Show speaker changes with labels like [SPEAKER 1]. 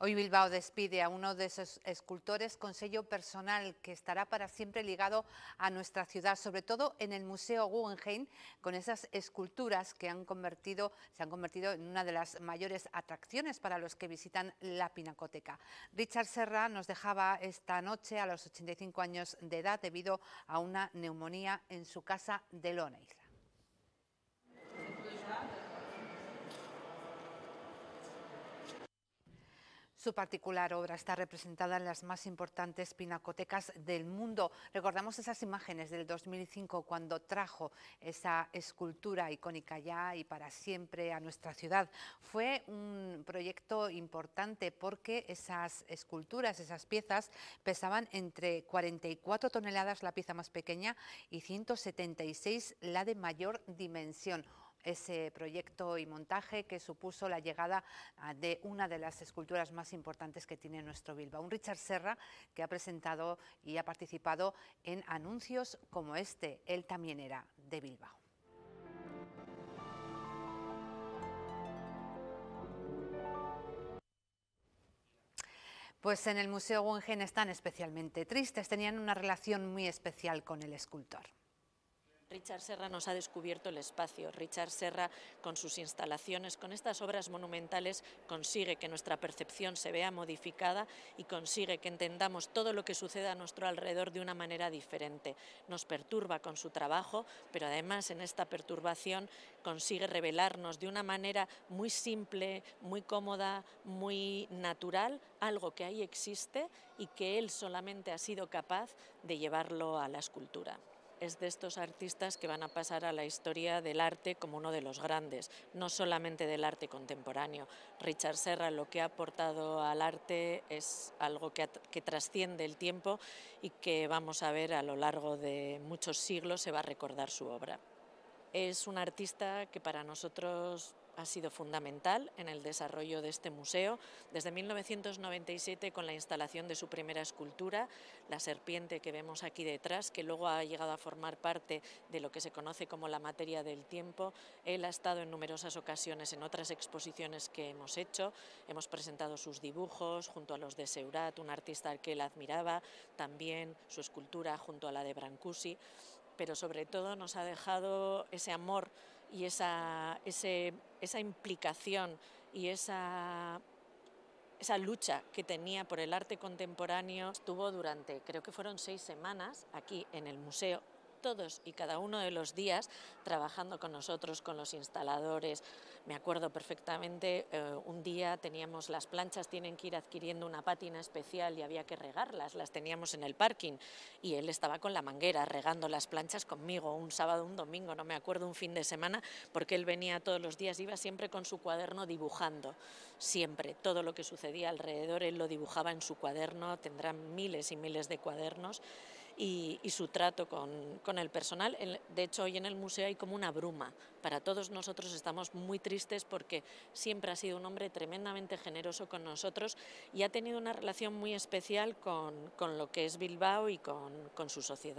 [SPEAKER 1] Hoy Bilbao despide a uno de esos escultores con sello personal que estará para siempre ligado a nuestra ciudad, sobre todo en el Museo Guggenheim, con esas esculturas que se han convertido en una de las mayores atracciones para los que visitan la pinacoteca. Richard Serra nos dejaba esta noche a los 85 años de edad debido a una neumonía en su casa de Lona Isla. Su particular obra está representada en las más importantes pinacotecas del mundo. Recordamos esas imágenes del 2005 cuando trajo esa escultura icónica ya y para siempre a nuestra ciudad. Fue un proyecto importante porque esas esculturas, esas piezas, pesaban entre 44 toneladas la pieza más pequeña y 176 la de mayor dimensión ese proyecto y montaje que supuso la llegada ah, de una de las esculturas más importantes que tiene nuestro Bilbao. Un Richard Serra que ha presentado y ha participado en anuncios como este. Él también era de Bilbao. Pues en el Museo Guggenheim están especialmente tristes, tenían una relación muy especial con el escultor.
[SPEAKER 2] Richard Serra nos ha descubierto el espacio. Richard Serra, con sus instalaciones, con estas obras monumentales, consigue que nuestra percepción se vea modificada y consigue que entendamos todo lo que sucede a nuestro alrededor de una manera diferente. Nos perturba con su trabajo, pero además en esta perturbación consigue revelarnos de una manera muy simple, muy cómoda, muy natural, algo que ahí existe y que él solamente ha sido capaz de llevarlo a la escultura es de estos artistas que van a pasar a la historia del arte como uno de los grandes, no solamente del arte contemporáneo. Richard Serra lo que ha aportado al arte es algo que, trasciende el tiempo y que vamos a ver a lo largo de muchos siglos se va a recordar su obra. Es un artista que para nosotros ha sido fundamental en el desarrollo de este museo. Desde 1997, con la instalación de su primera escultura, la serpiente que vemos aquí detrás, que luego ha llegado a formar parte de lo que se conoce como la materia del tiempo, él ha estado en numerosas ocasiones en otras exposiciones que hemos hecho. Hemos presentado sus dibujos junto a los de Seurat, un artista al que él admiraba, también su escultura junto a la de Brancusi pero sobre todo nos ha dejado ese amor y esa, esa implicación y esa, esa lucha que tenía por el arte contemporáneo estuvo durante, creo que fueron seis semanas, aquí en el museo todos y cada uno de los días trabajando con nosotros, con los instaladores. Me acuerdo perfectamente, eh, un día teníamos las planchas, tienen que ir adquiriendo una pátina especial y había que regarlas, las teníamos en el parking y él estaba con la manguera regando las planchas conmigo un sábado, un domingo, no me acuerdo, un fin de semana, porque él venía todos los días, iba siempre con su cuaderno dibujando, siempre, todo lo que sucedía alrededor, él lo dibujaba en su cuaderno, tendrán miles y miles de cuadernos y, su trato con, el personal. De hecho, hoy en el museo hay como una bruma. Para todos nosotros estamos muy tristes porque siempre ha sido un hombre tremendamente generoso con nosotros y ha tenido una relación muy especial con, lo que es Bilbao y con su sociedad.